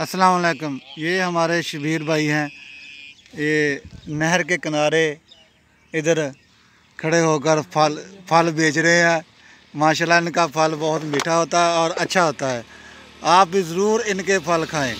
असलकम ये हमारे शबीर भाई हैं ये नहर के किनारे इधर खड़े होकर फल फल बेच रहे हैं माशाल्लाह इनका फल बहुत मीठा होता है और अच्छा होता है आप भी ज़रूर इनके फल खाएं